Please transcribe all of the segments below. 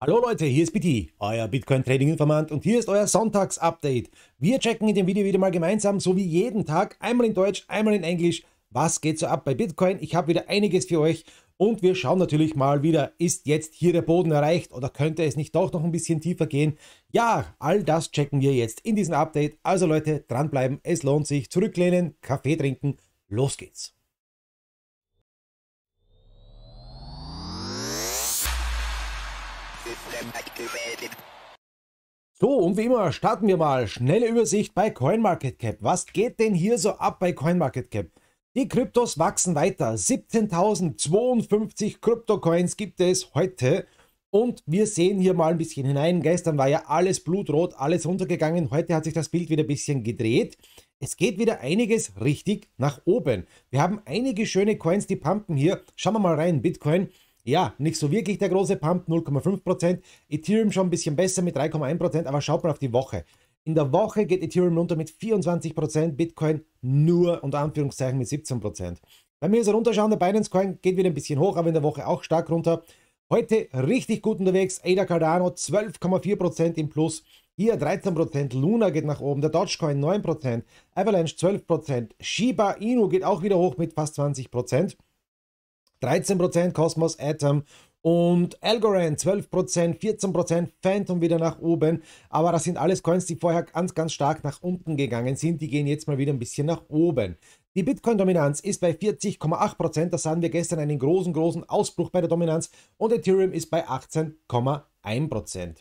Hallo Leute, hier ist Bitty, euer Bitcoin Trading Informant und hier ist euer Sonntags-Update. Wir checken in dem Video wieder mal gemeinsam, so wie jeden Tag, einmal in Deutsch, einmal in Englisch, was geht so ab bei Bitcoin. Ich habe wieder einiges für euch und wir schauen natürlich mal wieder, ist jetzt hier der Boden erreicht oder könnte es nicht doch noch ein bisschen tiefer gehen? Ja, all das checken wir jetzt in diesem Update. Also Leute, dranbleiben, es lohnt sich, zurücklehnen, Kaffee trinken, los geht's. So, und wie immer starten wir mal. Schnelle Übersicht bei CoinMarketCap. Was geht denn hier so ab bei CoinMarketCap? Die Kryptos wachsen weiter. 17.052 Kryptocoins gibt es heute. Und wir sehen hier mal ein bisschen hinein. Gestern war ja alles blutrot, alles runtergegangen. Heute hat sich das Bild wieder ein bisschen gedreht. Es geht wieder einiges richtig nach oben. Wir haben einige schöne Coins, die pumpen hier. Schauen wir mal rein. Bitcoin ja, nicht so wirklich der große Pump, 0,5%. Ethereum schon ein bisschen besser mit 3,1%, aber schaut mal auf die Woche. In der Woche geht Ethereum runter mit 24%, Bitcoin nur unter Anführungszeichen mit 17%. Bei mir ist er runterschauen, der Binance Coin geht wieder ein bisschen hoch, aber in der Woche auch stark runter. Heute richtig gut unterwegs, ADA Cardano 12,4% im Plus, hier 13%, Luna geht nach oben, der Dogecoin 9%, Avalanche 12%, Shiba Inu geht auch wieder hoch mit fast 20%. 13% Cosmos Atom und Algorand 12%, 14%, Phantom wieder nach oben. Aber das sind alles Coins, die vorher ganz, ganz stark nach unten gegangen sind. Die gehen jetzt mal wieder ein bisschen nach oben. Die Bitcoin-Dominanz ist bei 40,8%. Da sahen wir gestern einen großen, großen Ausbruch bei der Dominanz. Und Ethereum ist bei 18,1%.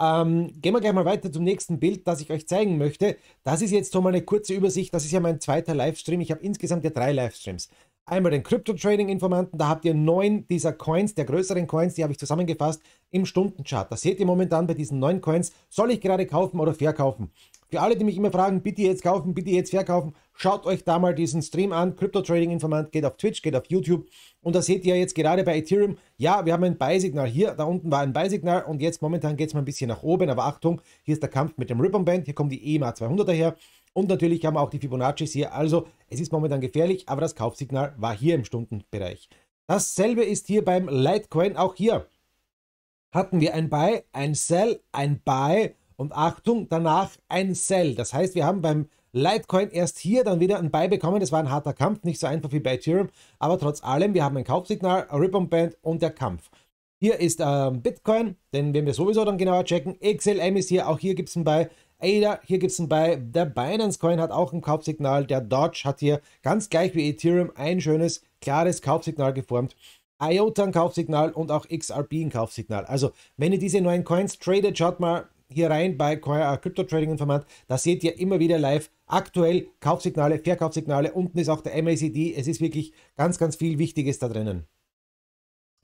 Ähm, gehen wir gleich mal weiter zum nächsten Bild, das ich euch zeigen möchte. Das ist jetzt so mal eine kurze Übersicht. Das ist ja mein zweiter Livestream. Ich habe insgesamt ja drei Livestreams. Einmal den Crypto trading informanten da habt ihr neun dieser Coins, der größeren Coins, die habe ich zusammengefasst, im Stundenchart. Das seht ihr momentan bei diesen neun Coins. Soll ich gerade kaufen oder verkaufen? Für alle, die mich immer fragen, bitte jetzt kaufen, bitte jetzt verkaufen, schaut euch da mal diesen Stream an. Crypto trading informant geht auf Twitch, geht auf YouTube. Und da seht ihr jetzt gerade bei Ethereum, ja, wir haben ein Beisignal hier, da unten war ein Beisignal und jetzt momentan geht es mal ein bisschen nach oben. Aber Achtung, hier ist der Kampf mit dem Ribbon Band, hier kommt die EMA 200 daher. Und natürlich haben wir auch die Fibonaccis hier. Also es ist momentan gefährlich, aber das Kaufsignal war hier im Stundenbereich. Dasselbe ist hier beim Litecoin. Auch hier hatten wir ein Buy, ein Sell, ein Buy und Achtung, danach ein Sell. Das heißt, wir haben beim Litecoin erst hier dann wieder ein Buy bekommen. Das war ein harter Kampf, nicht so einfach wie bei Ethereum. Aber trotz allem, wir haben ein Kaufsignal, ein Ribbon Band und der Kampf. Hier ist ähm, Bitcoin, den werden wir sowieso dann genauer checken. XLM ist hier, auch hier gibt es ein Buy. ADA, hier gibt es ein Buy. Der Binance Coin hat auch ein Kaufsignal. Der Dodge hat hier ganz gleich wie Ethereum ein schönes, klares Kaufsignal geformt. IOTA ein Kaufsignal und auch XRP ein Kaufsignal. Also, wenn ihr diese neuen Coins tradet, schaut mal hier rein bei äh, Crypto Trading Informat. Da seht ihr immer wieder live aktuell Kaufsignale, Verkaufsignale. Unten ist auch der MACD. Es ist wirklich ganz, ganz viel Wichtiges da drinnen.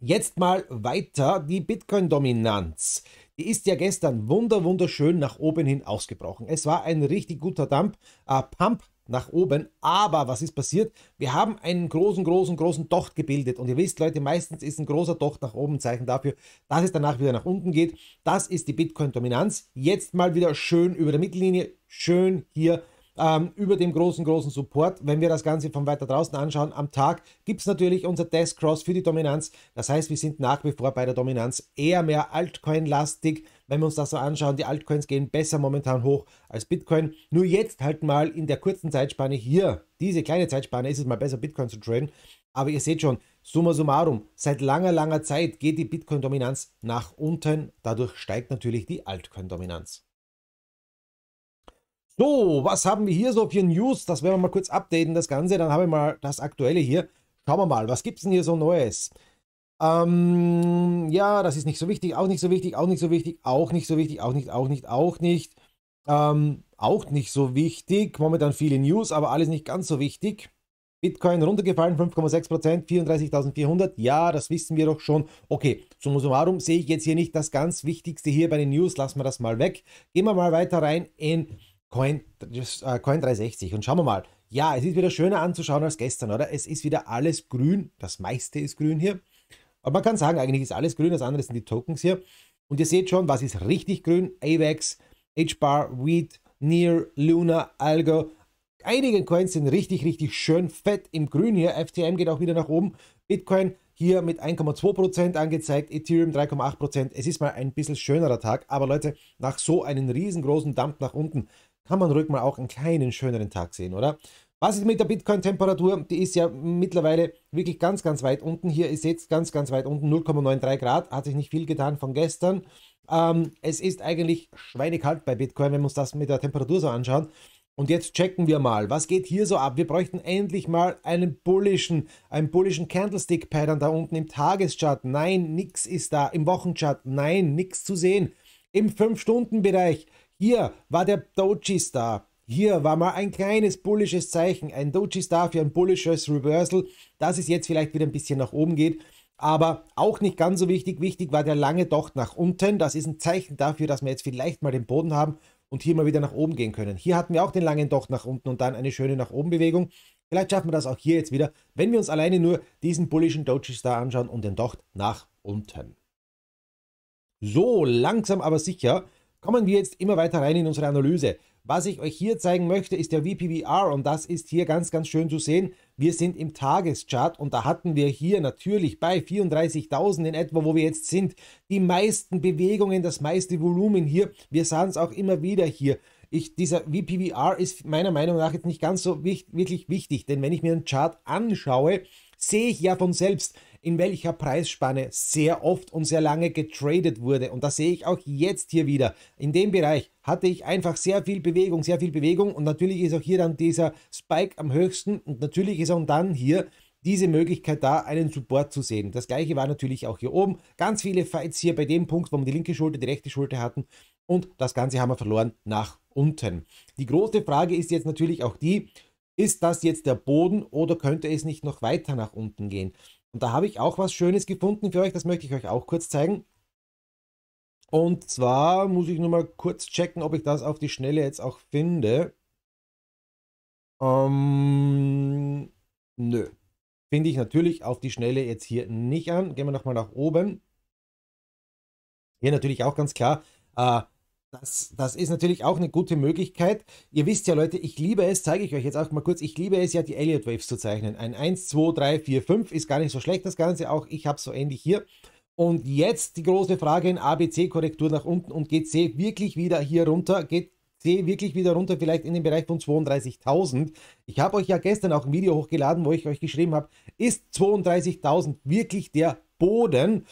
Jetzt mal weiter die Bitcoin-Dominanz. Die ist ja gestern wunder wunderschön nach oben hin ausgebrochen. Es war ein richtig guter Dump, äh, Pump nach oben. Aber was ist passiert? Wir haben einen großen, großen, großen Docht gebildet. Und ihr wisst, Leute, meistens ist ein großer Docht nach oben ein Zeichen dafür, dass es danach wieder nach unten geht. Das ist die Bitcoin-Dominanz. Jetzt mal wieder schön über der Mittellinie, schön hier ähm, über dem großen, großen Support. Wenn wir das Ganze von weiter draußen anschauen, am Tag gibt es natürlich unser Death Cross für die Dominanz. Das heißt, wir sind nach wie vor bei der Dominanz eher mehr Altcoin-lastig. Wenn wir uns das so anschauen, die Altcoins gehen besser momentan hoch als Bitcoin. Nur jetzt halt mal in der kurzen Zeitspanne hier, diese kleine Zeitspanne, ist es mal besser, Bitcoin zu traden. Aber ihr seht schon, summa summarum, seit langer, langer Zeit geht die Bitcoin-Dominanz nach unten. Dadurch steigt natürlich die Altcoin-Dominanz. So, was haben wir hier so für News? Das werden wir mal kurz updaten, das Ganze. Dann habe ich mal das Aktuelle hier. Schauen wir mal, was gibt es denn hier so Neues? Ähm, ja, das ist nicht so wichtig, auch nicht so wichtig, auch nicht so wichtig, auch nicht so wichtig, auch nicht, auch nicht, auch nicht. Ähm, auch nicht so wichtig. Momentan viele News, aber alles nicht ganz so wichtig. Bitcoin runtergefallen, 5,6%, 34.400. Ja, das wissen wir doch schon. Okay, summa summarum sehe ich jetzt hier nicht das ganz Wichtigste hier bei den News. Lassen wir das mal weg. Gehen wir mal weiter rein in Coin, äh, Coin 360. Und schauen wir mal. Ja, es ist wieder schöner anzuschauen als gestern, oder? Es ist wieder alles grün. Das meiste ist grün hier. Aber man kann sagen, eigentlich ist alles grün. Das andere sind die Tokens hier. Und ihr seht schon, was ist richtig grün? AVEX, HBAR, Weed, Near, Luna, Algo. Einige Coins sind richtig, richtig schön fett im Grün hier. FTM geht auch wieder nach oben. Bitcoin hier mit 1,2% angezeigt, Ethereum 3,8%. Es ist mal ein bisschen schönerer Tag, aber Leute, nach so einem riesengroßen Dump nach unten kann man ruhig mal auch einen kleinen schöneren Tag sehen, oder? Was ist mit der Bitcoin-Temperatur? Die ist ja mittlerweile wirklich ganz, ganz weit unten. Hier ist jetzt ganz, ganz weit unten 0,93 Grad. Hat sich nicht viel getan von gestern. Ähm, es ist eigentlich schweinekalt bei Bitcoin, wenn wir uns das mit der Temperatur so anschauen. Und jetzt checken wir mal, was geht hier so ab? Wir bräuchten endlich mal einen bullischen, einen bullischen Candlestick-Pattern da unten im Tageschart. Nein, nichts ist da. Im Wochenchart, nein, nichts zu sehen. Im 5-Stunden-Bereich hier war der Doji-Star. Hier war mal ein kleines bullisches Zeichen, ein Doji-Star für ein bullisches Reversal, dass es jetzt vielleicht wieder ein bisschen nach oben geht. Aber auch nicht ganz so wichtig. Wichtig war der lange Docht nach unten. Das ist ein Zeichen dafür, dass wir jetzt vielleicht mal den Boden haben und hier mal wieder nach oben gehen können. Hier hatten wir auch den langen Docht nach unten und dann eine schöne nach oben Bewegung. Vielleicht schaffen wir das auch hier jetzt wieder, wenn wir uns alleine nur diesen bullischen Doji Star anschauen und den Docht nach unten. So, langsam aber sicher Kommen wir jetzt immer weiter rein in unsere Analyse. Was ich euch hier zeigen möchte, ist der VPVR und das ist hier ganz, ganz schön zu sehen. Wir sind im Tageschart und da hatten wir hier natürlich bei 34.000 in etwa, wo wir jetzt sind, die meisten Bewegungen, das meiste Volumen hier. Wir sahen es auch immer wieder hier. Ich, dieser VPVR ist meiner Meinung nach jetzt nicht ganz so wichtig, wirklich wichtig, denn wenn ich mir einen Chart anschaue, sehe ich ja von selbst, in welcher Preisspanne sehr oft und sehr lange getradet wurde. Und das sehe ich auch jetzt hier wieder. In dem Bereich hatte ich einfach sehr viel Bewegung, sehr viel Bewegung. Und natürlich ist auch hier dann dieser Spike am höchsten. Und natürlich ist auch dann hier diese Möglichkeit da, einen Support zu sehen. Das gleiche war natürlich auch hier oben. Ganz viele Fights hier bei dem Punkt, wo wir die linke Schulter, die rechte Schulter hatten. Und das Ganze haben wir verloren nach unten. Die große Frage ist jetzt natürlich auch die, ist das jetzt der Boden oder könnte es nicht noch weiter nach unten gehen? Und da habe ich auch was Schönes gefunden für euch, das möchte ich euch auch kurz zeigen. Und zwar muss ich nur mal kurz checken, ob ich das auf die Schnelle jetzt auch finde. Ähm, nö. Finde ich natürlich auf die Schnelle jetzt hier nicht an. Gehen wir nochmal nach oben. Hier natürlich auch ganz klar. Äh, das, das, ist natürlich auch eine gute Möglichkeit. Ihr wisst ja, Leute, ich liebe es, zeige ich euch jetzt auch mal kurz, ich liebe es ja, die Elliott Waves zu zeichnen. Ein 1, 2, 3, 4, 5 ist gar nicht so schlecht, das Ganze auch. Ich habe es so ähnlich hier. Und jetzt die große Frage in ABC-Korrektur nach unten und geht C wirklich wieder hier runter? Geht C wirklich wieder runter, vielleicht in den Bereich von 32.000? Ich habe euch ja gestern auch ein Video hochgeladen, wo ich euch geschrieben habe, ist 32.000 wirklich der Boden?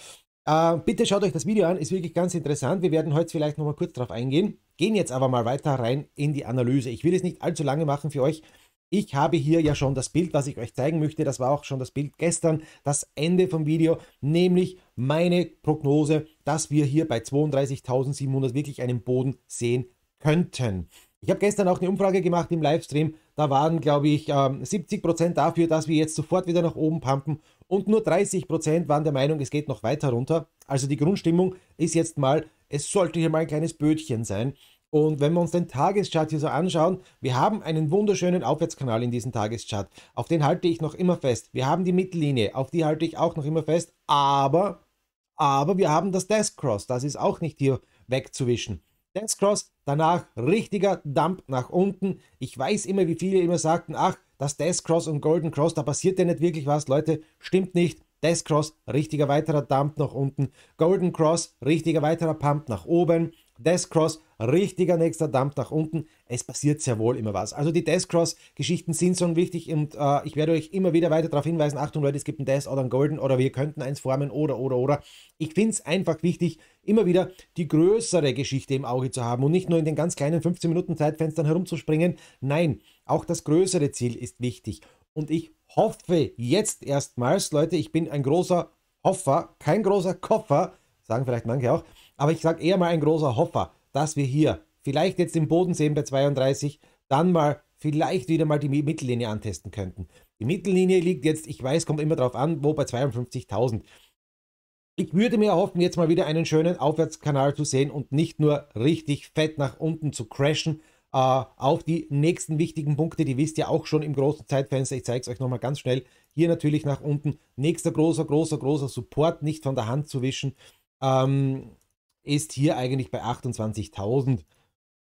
Äh, bitte schaut euch das Video an, ist wirklich ganz interessant. Wir werden heute vielleicht nochmal kurz darauf eingehen, gehen jetzt aber mal weiter rein in die Analyse. Ich will es nicht allzu lange machen für euch. Ich habe hier ja schon das Bild, was ich euch zeigen möchte. Das war auch schon das Bild gestern, das Ende vom Video, nämlich meine Prognose, dass wir hier bei 32.700 wirklich einen Boden sehen könnten. Ich habe gestern auch eine Umfrage gemacht im Livestream. Da waren, glaube ich, 70% ähm, dafür, dass wir jetzt sofort wieder nach oben pumpen und nur 30 Prozent waren der Meinung, es geht noch weiter runter. Also die Grundstimmung ist jetzt mal, es sollte hier mal ein kleines Bötchen sein. Und wenn wir uns den Tageschart hier so anschauen, wir haben einen wunderschönen Aufwärtskanal in diesem Tageschart. Auf den halte ich noch immer fest. Wir haben die Mittellinie, auf die halte ich auch noch immer fest. Aber, aber wir haben das Death Cross. Das ist auch nicht hier wegzuwischen. Death Cross, danach richtiger Dump nach unten. Ich weiß immer, wie viele immer sagten, ach, das Death Cross und Golden Cross, da passiert ja nicht wirklich was, Leute, stimmt nicht. Death Cross, richtiger weiterer Dump nach unten. Golden Cross, richtiger weiterer Pump nach oben. Death Cross, richtiger nächster Dampf nach unten. Es passiert sehr wohl immer was. Also die Death Cross-Geschichten sind so wichtig und äh, ich werde euch immer wieder weiter darauf hinweisen. Achtung Leute, es gibt ein Death oder ein Golden oder wir könnten eins formen oder oder oder. Ich finde es einfach wichtig, immer wieder die größere Geschichte im Auge zu haben und nicht nur in den ganz kleinen 15 Minuten Zeitfenstern herumzuspringen. Nein, auch das größere Ziel ist wichtig. Und ich hoffe jetzt erstmals, Leute, ich bin ein großer Hoffer, kein großer Koffer, sagen vielleicht manche auch, aber ich sage eher mal ein großer Hoffer, dass wir hier vielleicht jetzt den Boden sehen bei 32, dann mal vielleicht wieder mal die Mittellinie antesten könnten. Die Mittellinie liegt jetzt, ich weiß, kommt immer drauf an, wo bei 52.000. Ich würde mir erhoffen, jetzt mal wieder einen schönen Aufwärtskanal zu sehen und nicht nur richtig fett nach unten zu crashen, Uh, auf die nächsten wichtigen Punkte, die wisst ihr auch schon im großen Zeitfenster. Ich zeige es euch nochmal ganz schnell. Hier natürlich nach unten. Nächster großer, großer, großer Support, nicht von der Hand zu wischen. Ähm, ist hier eigentlich bei 28.000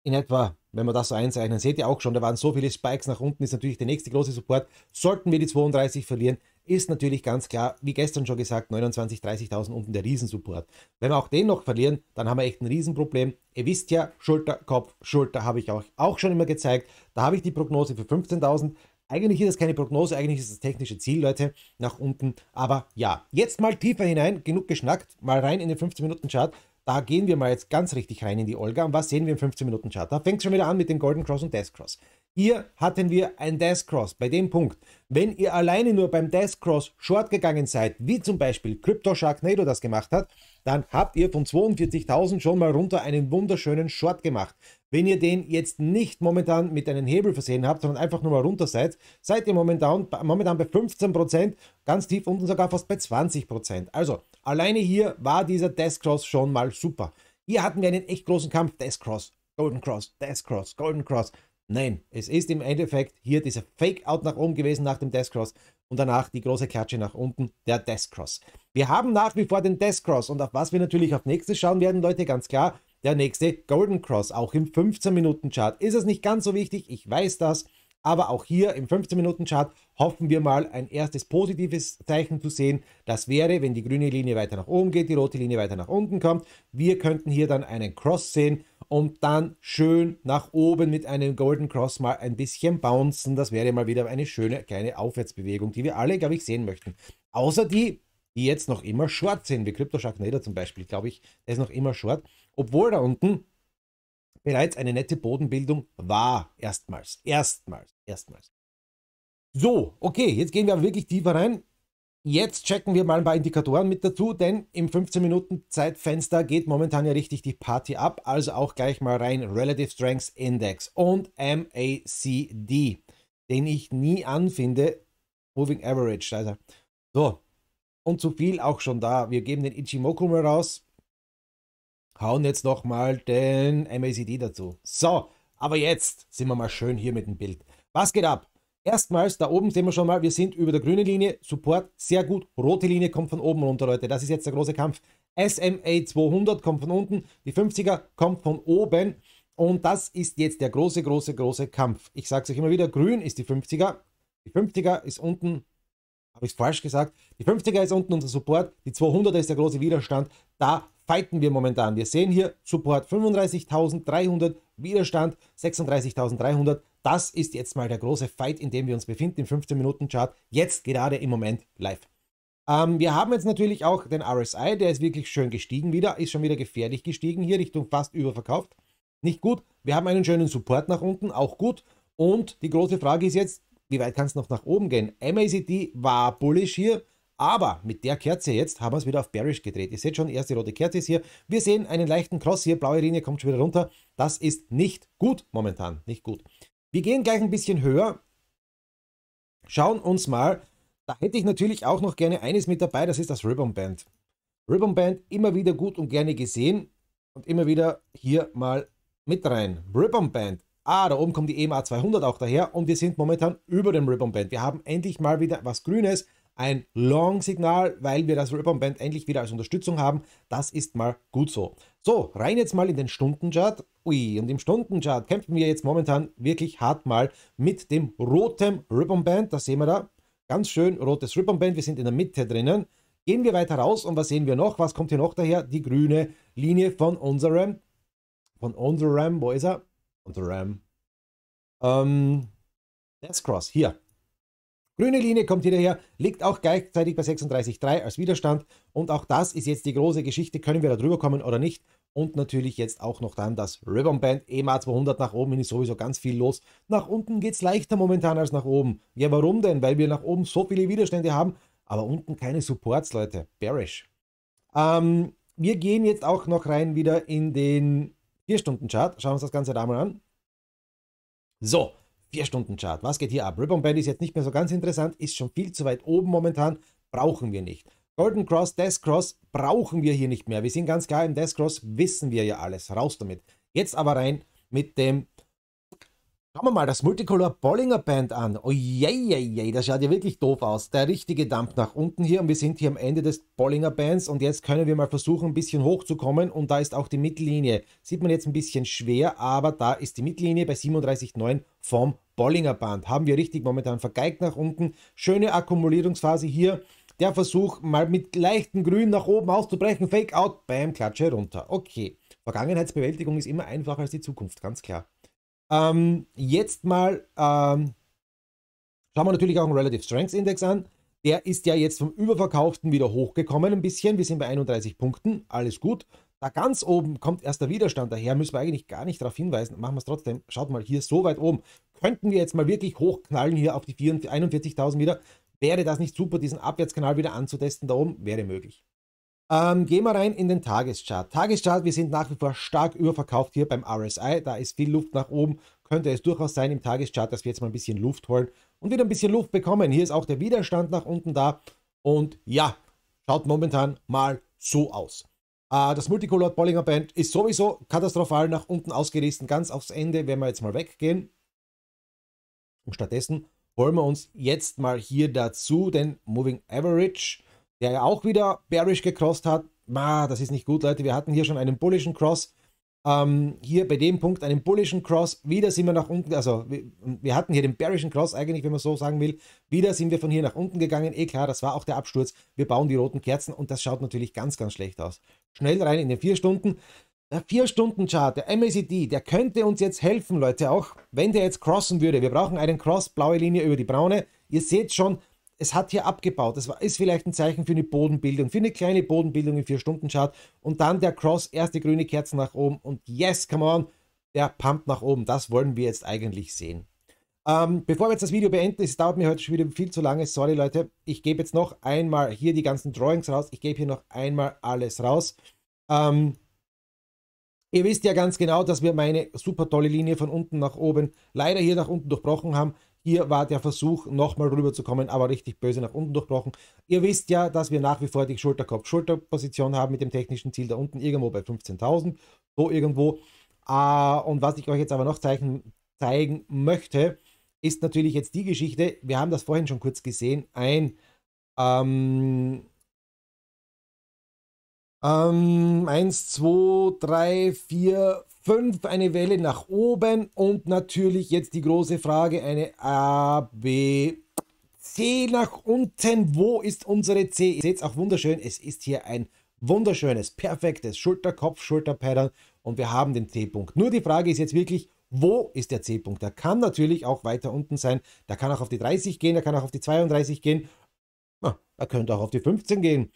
in etwa, wenn wir das so einzeichnen, seht ihr auch schon, da waren so viele Spikes nach unten, ist natürlich der nächste große Support. Sollten wir die 32 verlieren, ist natürlich ganz klar, wie gestern schon gesagt, 29.000, 30.000 unten der Riesensupport. Wenn wir auch den noch verlieren, dann haben wir echt ein Riesenproblem. Ihr wisst ja, Schulter, Kopf, Schulter habe ich euch auch schon immer gezeigt. Da habe ich die Prognose für 15.000. Eigentlich ist das keine Prognose, eigentlich ist das technische Ziel, Leute, nach unten. Aber ja, jetzt mal tiefer hinein, genug geschnackt, mal rein in den 15-Minuten-Chart. Da gehen wir mal jetzt ganz richtig rein in die Olga. Und was sehen wir im 15-Minuten-Chart? Da fängt es schon wieder an mit dem Golden Cross und Death Cross. Hier hatten wir ein Death Cross bei dem Punkt. Wenn ihr alleine nur beim Death Cross short gegangen seid, wie zum Beispiel Crypto Sharknado das gemacht hat, dann habt ihr von 42.000 schon mal runter einen wunderschönen Short gemacht. Wenn ihr den jetzt nicht momentan mit einem Hebel versehen habt, sondern einfach nur mal runter seid, seid ihr momentan, momentan bei 15%, ganz tief unten sogar fast bei 20%. Also Alleine hier war dieser Death Cross schon mal super. Hier hatten wir einen echt großen Kampf. Death Cross, Golden Cross, Death Cross, Golden Cross. Nein, es ist im Endeffekt hier dieser Fake-Out nach oben gewesen nach dem Death Cross und danach die große Klatsche nach unten, der Death Cross. Wir haben nach wie vor den Death Cross und auf was wir natürlich auf nächstes schauen werden, Leute, ganz klar, der nächste Golden Cross, auch im 15-Minuten-Chart. Ist es nicht ganz so wichtig? Ich weiß das. Aber auch hier im 15-Minuten-Chart hoffen wir mal ein erstes positives Zeichen zu sehen. Das wäre, wenn die grüne Linie weiter nach oben geht, die rote Linie weiter nach unten kommt. Wir könnten hier dann einen Cross sehen und dann schön nach oben mit einem Golden Cross mal ein bisschen bouncen. Das wäre mal wieder eine schöne kleine Aufwärtsbewegung, die wir alle, glaube ich, sehen möchten. Außer die, die jetzt noch immer short sind, wie Crypto Sharknado zum Beispiel, glaube ich, der ist noch immer short. Obwohl da unten bereits eine nette Bodenbildung war. Erstmals, erstmals, erstmals. So, okay, jetzt gehen wir aber wirklich tiefer rein. Jetzt checken wir mal ein paar Indikatoren mit dazu, denn im 15-Minuten-Zeitfenster geht momentan ja richtig die Party ab. Also auch gleich mal rein Relative Strengths Index und MACD, den ich nie anfinde. Moving Average, leider. So, und zu viel auch schon da. Wir geben den Ichimoku mal raus hauen jetzt nochmal den MACD dazu. So, aber jetzt sind wir mal schön hier mit dem Bild. Was geht ab? Erstmals, da oben sehen wir schon mal, wir sind über der grünen Linie, Support sehr gut, rote Linie kommt von oben runter, Leute, das ist jetzt der große Kampf. SMA 200 kommt von unten, die 50er kommt von oben und das ist jetzt der große, große, große Kampf. Ich sage es euch immer wieder, grün ist die 50er, die 50er ist unten, habe ich es falsch gesagt, die 50er ist unten unser Support, die 200er ist der große Widerstand, da fighten wir momentan. Wir sehen hier Support 35.300, Widerstand 36.300. Das ist jetzt mal der große Fight, in dem wir uns befinden im 15-Minuten-Chart. Jetzt gerade im Moment live. Ähm, wir haben jetzt natürlich auch den RSI, der ist wirklich schön gestiegen wieder, ist schon wieder gefährlich gestiegen hier, Richtung fast überverkauft. Nicht gut. Wir haben einen schönen Support nach unten, auch gut. Und die große Frage ist jetzt, wie weit kann es noch nach oben gehen? MACD war bullish hier, aber mit der Kerze jetzt haben wir es wieder auf bearish gedreht. Ihr seht schon, erste rote Kerze ist hier. Wir sehen einen leichten Cross hier, blaue Linie kommt schon wieder runter. Das ist nicht gut momentan, nicht gut. Wir gehen gleich ein bisschen höher. Schauen uns mal, da hätte ich natürlich auch noch gerne eines mit dabei, das ist das Ribbon Band. Ribbon Band immer wieder gut und gerne gesehen und immer wieder hier mal mit rein. Ribbon Band. Ah, da oben kommt die EMA 200 auch daher und wir sind momentan über dem Ribbon Band. Wir haben endlich mal wieder was Grünes ein Long-Signal, weil wir das Ribbon Band endlich wieder als Unterstützung haben. Das ist mal gut so. So, rein jetzt mal in den Stundenchart. Ui, und im Stundenchart kämpfen wir jetzt momentan wirklich hart mal mit dem roten Ribbon Band. Das sehen wir da. Ganz schön rotes Ribbon Band. Wir sind in der Mitte drinnen. Gehen wir weiter raus und was sehen wir noch? Was kommt hier noch daher? Die grüne Linie von unserem, von unserem, wo ist er? Unserem, ähm, Death Cross, hier. Grüne Linie kommt hierher, liegt auch gleichzeitig bei 36,3 als Widerstand. Und auch das ist jetzt die große Geschichte. Können wir da drüber kommen oder nicht? Und natürlich jetzt auch noch dann das Ribbon Band EMA 200 nach oben ist sowieso ganz viel los. Nach unten geht es leichter momentan als nach oben. Ja, warum denn? Weil wir nach oben so viele Widerstände haben, aber unten keine Supports, Leute. Bearish. Ähm, wir gehen jetzt auch noch rein wieder in den 4-Stunden-Chart. Schauen wir uns das Ganze da mal an. So, 4-Stunden-Chart. Was geht hier ab? Ribbon Band ist jetzt nicht mehr so ganz interessant, ist schon viel zu weit oben momentan, brauchen wir nicht. Golden Cross, Death Cross brauchen wir hier nicht mehr. Wir sind ganz klar im Death Cross, wissen wir ja alles. Raus damit. Jetzt aber rein mit dem. Schauen wir mal das Multicolor Bollinger Band an. Oh das schaut ja wirklich doof aus. Der richtige Dampf nach unten hier und wir sind hier am Ende des Bollinger Bands und jetzt können wir mal versuchen, ein bisschen hochzukommen und da ist auch die Mittellinie. Sieht man jetzt ein bisschen schwer, aber da ist die Mittellinie bei 37,9 vom Bollinger Band. Haben wir richtig momentan vergeigt nach unten. Schöne Akkumulierungsphase hier. Der Versuch, mal mit leichtem Grün nach oben auszubrechen. Fake out, bam, Klatsche runter. Okay. Vergangenheitsbewältigung ist immer einfacher als die Zukunft, ganz klar. Ähm, jetzt mal ähm, schauen wir natürlich auch den Relative Strengths Index an. Der ist ja jetzt vom Überverkauften wieder hochgekommen ein bisschen. Wir sind bei 31 Punkten, alles gut. Da ah, ganz oben kommt erst der Widerstand daher, müssen wir eigentlich gar nicht darauf hinweisen. Machen wir es trotzdem. Schaut mal, hier so weit oben. Könnten wir jetzt mal wirklich hochknallen hier auf die 41.000 wieder? Wäre das nicht super, diesen Abwärtskanal wieder anzutesten da oben? Wäre möglich. Ähm, gehen wir rein in den Tageschart. Tageschart, wir sind nach wie vor stark überverkauft hier beim RSI. Da ist viel Luft nach oben. Könnte es durchaus sein im Tageschart, dass wir jetzt mal ein bisschen Luft holen und wieder ein bisschen Luft bekommen. Hier ist auch der Widerstand nach unten da. Und ja, schaut momentan mal so aus. Äh, das Multicolored Bollinger Band ist sowieso katastrophal nach unten ausgerissen, ganz aufs Ende, wenn wir jetzt mal weggehen. Und stattdessen holen wir uns jetzt mal hier dazu den Moving Average, der ja auch wieder bearish gecrossed hat. Ma, das ist nicht gut, Leute. Wir hatten hier schon einen bullischen Cross ähm, hier bei dem Punkt einen bullischen Cross, wieder sind wir nach unten, also wir, wir, hatten hier den bearischen Cross eigentlich, wenn man so sagen will, wieder sind wir von hier nach unten gegangen, eh klar, das war auch der Absturz, wir bauen die roten Kerzen und das schaut natürlich ganz, ganz schlecht aus. Schnell rein in den 4 Stunden, der 4-Stunden-Chart, der MACD, der könnte uns jetzt helfen, Leute, auch wenn der jetzt crossen würde. Wir brauchen einen Cross, blaue Linie über die braune. Ihr seht schon, es hat hier abgebaut. Das war, ist vielleicht ein Zeichen für eine Bodenbildung, für eine kleine Bodenbildung im 4-Stunden-Chart. Und dann der Cross, erste grüne Kerze nach oben und yes, come on, der pumpt nach oben. Das wollen wir jetzt eigentlich sehen. Ähm, bevor wir jetzt das Video beenden, es dauert mir heute schon wieder viel zu lange, sorry Leute, ich gebe jetzt noch einmal hier die ganzen Drawings raus, ich gebe hier noch einmal alles raus. Ähm, ihr wisst ja ganz genau, dass wir meine super tolle Linie von unten nach oben leider hier nach unten durchbrochen haben. Hier war der Versuch, nochmal rüberzukommen, aber richtig böse nach unten durchbrochen. Ihr wisst ja, dass wir nach wie vor die Schulterkopf-Schulterposition haben mit dem technischen Ziel da unten, irgendwo bei 15.000, so irgendwo. Ah, und was ich euch jetzt aber noch zeigen, zeigen möchte, ist natürlich jetzt die Geschichte, wir haben das vorhin schon kurz gesehen, ein, ähm, ähm, 1, 2, 3, 4, 5 eine Welle nach oben und natürlich jetzt die große Frage, eine A, B, C nach unten. Wo ist unsere C? Ihr seht es auch wunderschön, es ist hier ein wunderschönes, perfektes Schulterkopf, Schulterpattern und wir haben den C-Punkt. Nur die Frage ist jetzt wirklich, wo ist der C-Punkt? Der kann natürlich auch weiter unten sein, der kann auch auf die 30 gehen, der kann auch auf die 32 gehen, ah, er könnte auch auf die 15 gehen.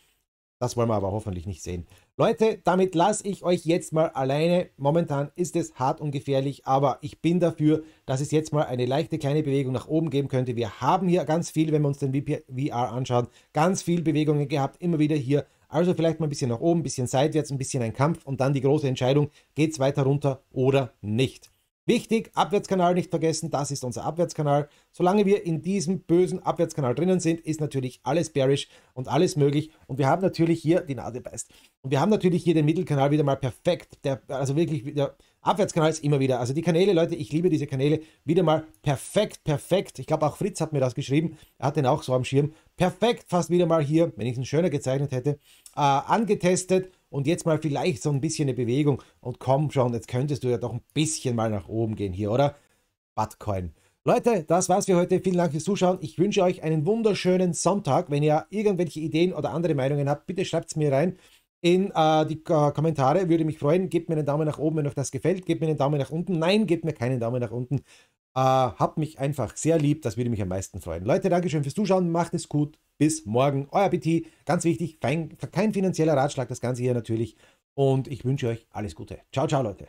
Das wollen wir aber hoffentlich nicht sehen. Leute, damit lasse ich euch jetzt mal alleine. Momentan ist es hart und gefährlich, aber ich bin dafür, dass es jetzt mal eine leichte kleine Bewegung nach oben geben könnte. Wir haben hier ganz viel, wenn wir uns den VR anschauen, ganz viel Bewegungen gehabt, immer wieder hier. Also vielleicht mal ein bisschen nach oben, ein bisschen seitwärts, ein bisschen ein Kampf und dann die große Entscheidung, geht es weiter runter oder nicht. Wichtig, Abwärtskanal nicht vergessen, das ist unser Abwärtskanal. Solange wir in diesem bösen Abwärtskanal drinnen sind, ist natürlich alles bearish und alles möglich. Und wir haben natürlich hier, die Nadel beißt, und wir haben natürlich hier den Mittelkanal wieder mal perfekt, der, also wirklich, der Abwärtskanal ist immer wieder, also die Kanäle, Leute, ich liebe diese Kanäle, wieder mal perfekt, perfekt. Ich glaube auch Fritz hat mir das geschrieben, er hat den auch so am Schirm. Perfekt, fast wieder mal hier, wenn ich es schöner gezeichnet hätte, äh, angetestet und jetzt mal vielleicht so ein bisschen eine Bewegung und komm schon, jetzt könntest du ja doch ein bisschen mal nach oben gehen hier, oder? Bitcoin. Leute, das war's für heute. Vielen Dank fürs Zuschauen. Ich wünsche euch einen wunderschönen Sonntag. Wenn ihr irgendwelche Ideen oder andere Meinungen habt, bitte schreibt es mir rein in äh, die äh, Kommentare. Würde mich freuen. Gebt mir einen Daumen nach oben, wenn euch das gefällt. Gebt mir einen Daumen nach unten. Nein, gebt mir keinen Daumen nach unten. Äh, habt mich einfach sehr lieb, das würde mich am meisten freuen. Leute, Dankeschön fürs Zuschauen, macht es gut, bis morgen. Euer Appetit, ganz wichtig, fein, kein finanzieller Ratschlag, das Ganze hier natürlich. Und ich wünsche euch alles Gute. Ciao, ciao, Leute.